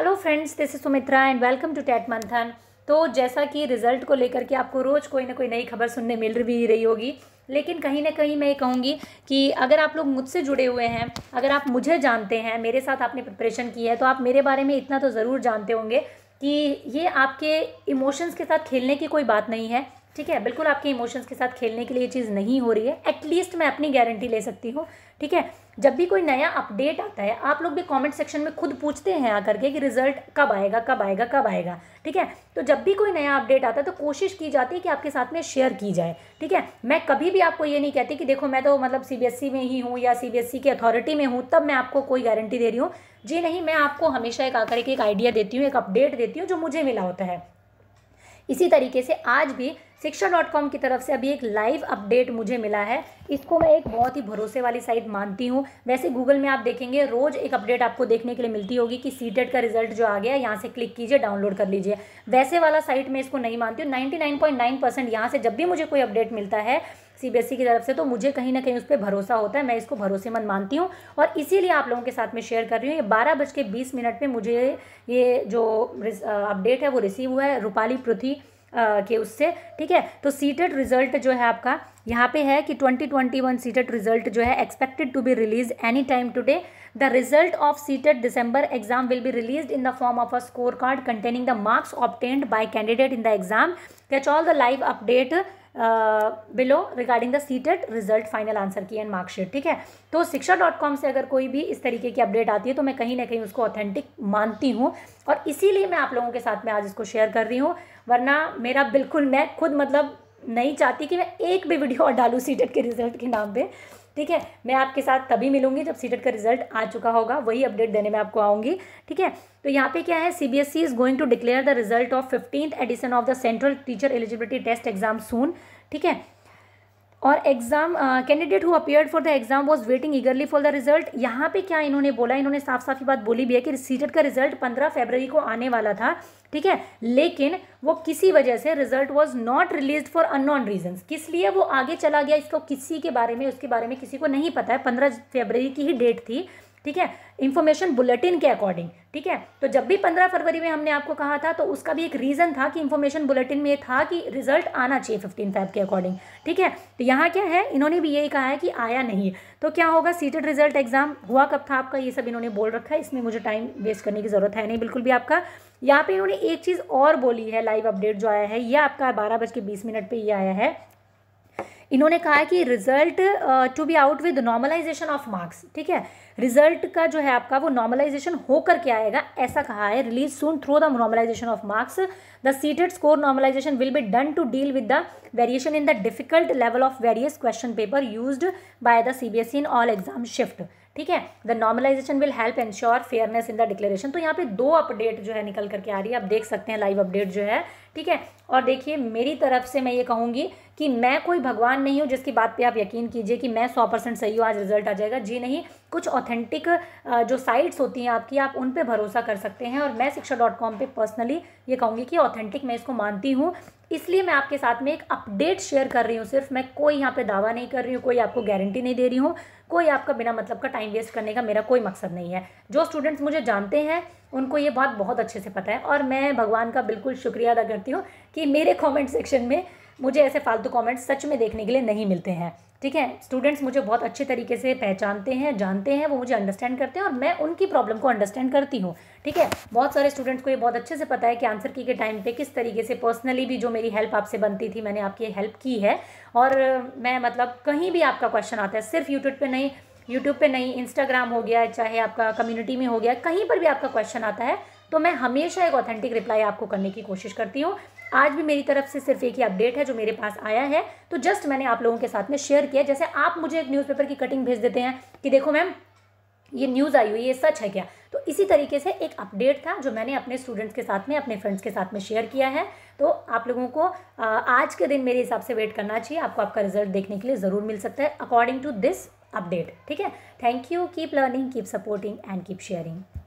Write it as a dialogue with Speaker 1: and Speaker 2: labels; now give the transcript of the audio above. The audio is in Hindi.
Speaker 1: hello friends this is Sumitra and welcome to TET Manthan तो जैसा कि रिज़ल्ट को लेकर के आपको रोज़ कोई ना कोई नई खबर सुनने मिल भी रही होगी लेकिन कहीं ना कहीं मैं ये कहूँगी कि अगर आप लोग मुझसे जुड़े हुए हैं अगर आप मुझे जानते हैं मेरे साथ आपने प्रिपरेशन की है तो आप मेरे बारे में इतना तो ज़रूर जानते होंगे कि ये आपके इमोशंस के साथ खेलने की कोई बात नहीं है ठीक है बिल्कुल आपके इमोशंस के साथ खेलने के लिए ये चीज़ नहीं हो रही है एटलीस्ट मैं अपनी गारंटी ले सकती हूँ ठीक है जब भी कोई नया अपडेट आता है आप लोग भी कमेंट सेक्शन में खुद पूछते हैं आकर के कि रिजल्ट कब आएगा कब आएगा कब आएगा ठीक है तो जब भी कोई नया अपडेट आता है तो कोशिश की जाती है कि आपके साथ में शेयर की जाए ठीक है मैं कभी भी आपको ये नहीं कहती कि देखो मैं तो मतलब सी e में ही हूँ या सी e की अथॉरिटी में हूँ तब मैं आपको कोई गारंटी दे रही हूँ जी नहीं मैं आपको हमेशा एक आकर के एक आइडिया देती हूँ एक अपडेट देती हूँ जो मुझे मिला होता है इसी तरीके से आज भी शिक्षा डॉट कॉम की तरफ से अभी एक लाइव अपडेट मुझे मिला है इसको मैं एक बहुत ही भरोसे वाली साइट मानती हूँ वैसे गूगल में आप देखेंगे रोज़ एक अपडेट आपको देखने के लिए मिलती होगी कि सीटेट e का रिजल्ट जो आ गया यहाँ से क्लिक कीजिए डाउनलोड कर लीजिए वैसे वाला साइट मैं इसको नहीं मानती हूँ ninety nine point nine percent यहाँ से जब भी मुझे कोई अपडेट मिलता है सी e की तरफ से तो मुझे कहीं ना कहीं उस पर भरोसा होता है मैं इसको भरोसेमंद मानती हूँ और इसीलिए आप लोगों के साथ में शेयर कर रही हूँ ये बारह बज के बीस मिनट में मुझे ये जो अपडेट है वो रिसीव हुआ है रूपाली पृथ्वी के उससे ठीक है तो सीटेड रिजल्ट जो है आपका यहाँ पे है कि 2021 सीटेड रिजल्ट जो है expected to be release any time today the result of CTET December exam will be release in the form of a scorecard containing the marks obtained by candidate in the exam catch all the live update below regarding the CTET result final answer key and marksheet ठीक है तो शिक्षा डॉट कॉम से अगर कोई भी इस तरीके की अपडेट आती है तो मैं कहीं ना कहीं उसको ऑथेंटिक मानती हूँ और इसीलिए मैं आप लोगों के साथ में आज इसको शेयर कर रही हूँ वरना मेरा बिल्कुल मैं खुद मतलब नहीं चाहती कि मैं एक भी वीडियो और डालूँ सीटेट के रिजल्ट के नाम पर ठीक है मैं आपके साथ तभी मिलूंगी जब सीटेट e का रिजल्ट आ चुका होगा वही अपडेट देने में आपको आऊंगी ठीक है तो यहाँ पे क्या है C B S E is going to declare the result of fifteenth edition of the central teacher eligibility test exam soon ठीक है और exam candidate who appeared for the exam was waiting eagerly for the result यहाँ पे क्या इन्होंने बोला इन्होंने साफ साफ ही बात बोली भी है कि सीटेट का रिजल्ट पंद्रह फरवरी को आने वाला था ठीक है लेकिन वो किसी वजह से result was not release for unknown reason किस लिए वो आगे चला गया इसको किसी के बारे में उसके बारे में किसी को नहीं पता है पंद्रह फेबररी की ही डेट थी ठीक है इन्फॉर्मेशन बुलेटिन के अकॉर्डिंग ठीक है तो जब भी पंद्रह फरवरी में हमने आपको कहा था तो उसका भी एक रीज़न था कि इन्फॉर्मेशन बुलेटिन में था कि रिजल्ट आना चाहिए फिफ्टीन फाइव के अकॉर्डिंग ठीक है तो यहाँ क्या है इन्होंने भी यही कहा है कि आया नहीं तो क्या होगा सीटेड रिजल्ट एग्जाम हुआ कब था आपका ये सब इन्होंने बोल रखा है इसमें मुझे टाइम वेस्ट करने की ज़रूरत है नहीं बिल्कुल भी आपका यहाँ पर इन्होंने एक चीज़ और बोली है लाइव अपडेट जो आया है यह आपका बारह बज के बीस मिनट पर यह आया है इन्होंने कहा है कि result to be out with normalisation of marks ठीक है रिजल्ट का जो है आपका वो नॉर्मलाइजेशन होकर के आएगा ऐसा कहा है release soon through the normalisation of marks the CTET score normalisation will be done to deal with the variation in the difficult level of various question paper use by the CBSE in all exam shift ठीक है the normalisation will help ensure fairness in the declaration तो यहाँ पे दो अपडेट जो है निकल करके आ रही है आप देख सकते हैं लाइव अपडेट जो है ठीक है और देखिए मेरी तरफ से मैं ये कहूँगी कि मैं कोई भगवान नहीं हूँ जिसकी बात पे आप यकीन कीजिए कि मैं सौ परसेंट सही हूँ आज रिजल्ट आ जाएगा जी नहीं कुछ ऑथेंटिक जो साइट्स होती हैं आपकी आप उन पर भरोसा कर सकते हैं और मैं शिक्षा डॉट कॉम पर पर्सनली ये कहूँगी कि ऑथेंटिक मैं इसको मानती हूँ इसलिए मैं आपके साथ में एक अपडेट शेयर कर रही हूँ सिर्फ मैं कोई यहाँ पे दावा नहीं कर रही हूँ कोई आपको गारंटी नहीं दे रही हूँ कोई आपका बिना मतलब का टाइम वेस्ट करने का मेरा कोई मकसद नहीं है जो स्टूडेंट्स मुझे जानते हैं उनको ये बात बहुत अच्छे से पता है और मैं भगवान का बिल्कुल शुक्रिया अदा करती हूँ कि मेरे कमेंट सेक्शन में मुझे ऐसे फालतू कमेंट्स सच में देखने के लिए नहीं मिलते हैं ठीक है स्टूडेंट्स मुझे बहुत अच्छे तरीके से पहचानते हैं जानते हैं वो मुझे अंडरस्टैंड करते हैं और मैं उनकी प्रॉब्लम को अंडरस्टैंड करती हूँ ठीक है बहुत सारे स्टूडेंट्स को ये बहुत अच्छे से पता है कि आंसर की के टाइम पे किस तरीके से पर्सनली भी जो मेरी हेल्प आपसे बनती थी मैंने आपकी हेल्प की है और मैं मतलब कहीं भी आपका क्वेश्चन आता है सिर्फ यूट्यूब पर नहीं यूट्यूब पे नहीं इंस्टाग्राम हो गया चाहे आपका कम्युनिटी में हो गया कहीं पर भी आपका क्वेश्चन आता है तो मैं हमेशा एक ऑथेंटिक रिप्लाई आपको करने की कोशिश करती हूँ आज भी मेरी तरफ से सिर्फ एक ही अपडेट है जो मेरे पास आया है तो जस्ट मैंने आप लोगों के साथ में शेयर किया जैसे आप मुझे एक न्यूज़पेपर की कटिंग भेज देते हैं कि देखो मैम ये न्यूज़ आई हुई ये सच है क्या तो इसी तरीके से एक अपडेट था जो मैंने अपने स्टूडेंट्स के साथ में अपने फ्रेंड्स के साथ में शेयर किया है तो आप लोगों को आज के दिन मेरे हिसाब से वेट करना चाहिए आपको आपका रिजल्ट देखने के लिए ज़रूर मिल सकता है अकॉर्डिंग टू दिस अपडेट ठीक है thank you keep learning keep supporting and keep sharing